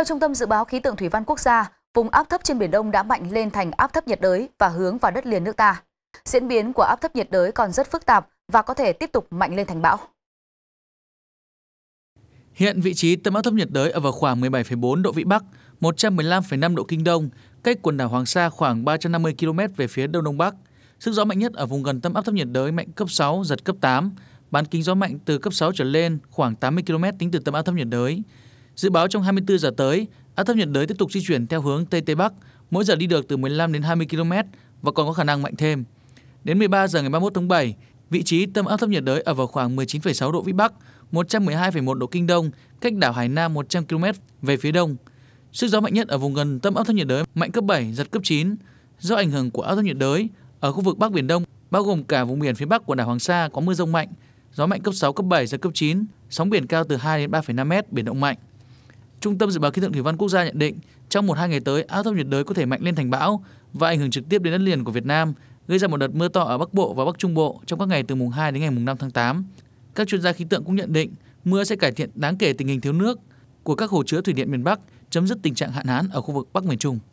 Theo Trung tâm Dự báo Khí tượng Thủy văn Quốc gia, vùng áp thấp trên Biển Đông đã mạnh lên thành áp thấp nhiệt đới và hướng vào đất liền nước ta. Diễn biến của áp thấp nhiệt đới còn rất phức tạp và có thể tiếp tục mạnh lên thành bão. Hiện vị trí tâm áp thấp nhiệt đới ở vào khoảng 17,4 độ Vĩ Bắc, 115,5 độ Kinh Đông, cách quần đảo Hoàng Sa khoảng 350 km về phía Đông Đông Bắc. Sức gió mạnh nhất ở vùng gần tâm áp thấp nhiệt đới mạnh cấp 6, giật cấp 8. Bán kính gió mạnh từ cấp 6 trở lên khoảng 80 km tính từ tâm áp thấp nhiệt đới. Dự báo trong 24 giờ tới, áp thấp nhiệt đới tiếp tục di chuyển theo hướng Tây Tây Bắc, mỗi giờ đi được từ 15 đến 20 km và còn có khả năng mạnh thêm. Đến 13 giờ ngày 31 tháng 7, vị trí tâm áp thấp nhiệt đới ở vào khoảng 19,6 độ Vĩ Bắc, 112,1 độ Kinh Đông, cách đảo Hải Nam 100 km về phía đông. Sức gió mạnh nhất ở vùng gần tâm áp thấp nhiệt đới mạnh cấp 7, giật cấp 9. Do ảnh hưởng của áp thấp nhiệt đới, ở khu vực Bắc Biển Đông, bao gồm cả vùng biển phía Bắc của đảo Hoàng Sa có mưa rông mạnh, gió mạnh cấp 6, cấp 7, giật cấp 9, sóng biển cao từ 2 đến 3,5 m, biển động mạnh. Trung tâm Dự báo Khí tượng Thủy văn Quốc gia nhận định, trong một hai ngày tới, áp thấp nhiệt đới có thể mạnh lên thành bão và ảnh hưởng trực tiếp đến đất liền của Việt Nam, gây ra một đợt mưa to ở Bắc Bộ và Bắc Trung Bộ trong các ngày từ mùng 2 đến ngày mùng 5 tháng 8. Các chuyên gia khí tượng cũng nhận định, mưa sẽ cải thiện đáng kể tình hình thiếu nước của các hồ chứa thủy điện miền Bắc, chấm dứt tình trạng hạn hán ở khu vực Bắc miền Trung.